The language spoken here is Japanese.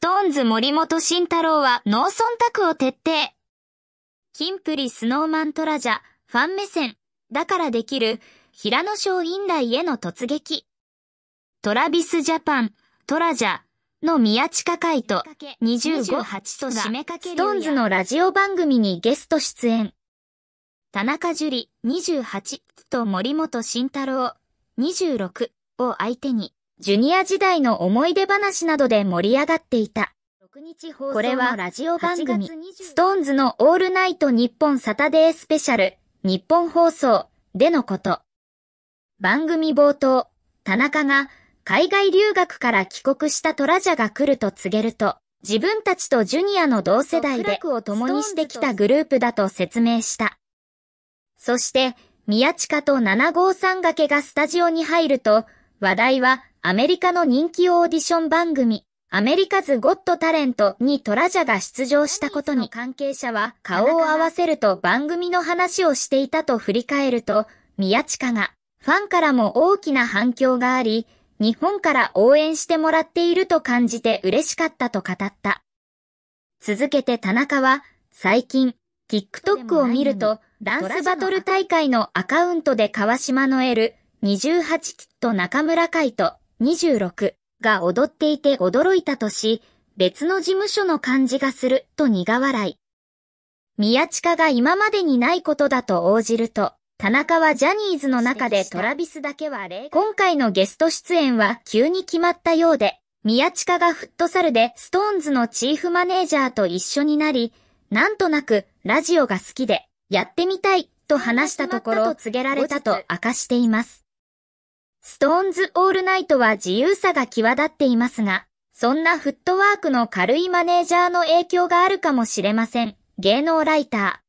ストーンズ森本慎太郎は農村宅を徹底。キンプリスノーマントラジャ、ファン目線、だからできる、平野省院大への突撃。トラビスジャパン、トラジャ、の宮近海と25と締めかけストーンズのラジオ番組にゲスト出演。田中樹里28と森本慎太郎26を相手にジュニア時代の思い出話などで盛り上がっていた。これはラジオ番組、ストーンズのオールナイト日本サタデースペシャル、日本放送でのこと。番組冒頭、田中が海外留学から帰国したトラジャが来ると告げると、自分たちとジュニアの同世代でを共にしてきたグループだと説明した。そして、宮近と753掛けがスタジオに入ると、話題はアメリカの人気オーディション番組、アメリカズ・ゴット・タレントにトラジャが出場したことに関係者は顔を合わせると番組の話をしていたと振り返ると、宮近がファンからも大きな反響があり、日本から応援してもらっていると感じて嬉しかったと語った。続けて田中は最近 TikTok を見るとダンスバトル大会のアカウントで川島のエル、28キット中村海人26が踊っていて驚いたとし、別の事務所の感じがすると苦笑い。宮近が今までにないことだと応じると、田中はジャニーズの中でトラビスだけは例今回のゲスト出演は急に決まったようで、宮近がフットサルでストーンズのチーフマネージャーと一緒になり、なんとなくラジオが好きでやってみたいと話したところを告げられたと明かしています。ストーンズオールナイトは自由さが際立っていますが、そんなフットワークの軽いマネージャーの影響があるかもしれません。芸能ライター。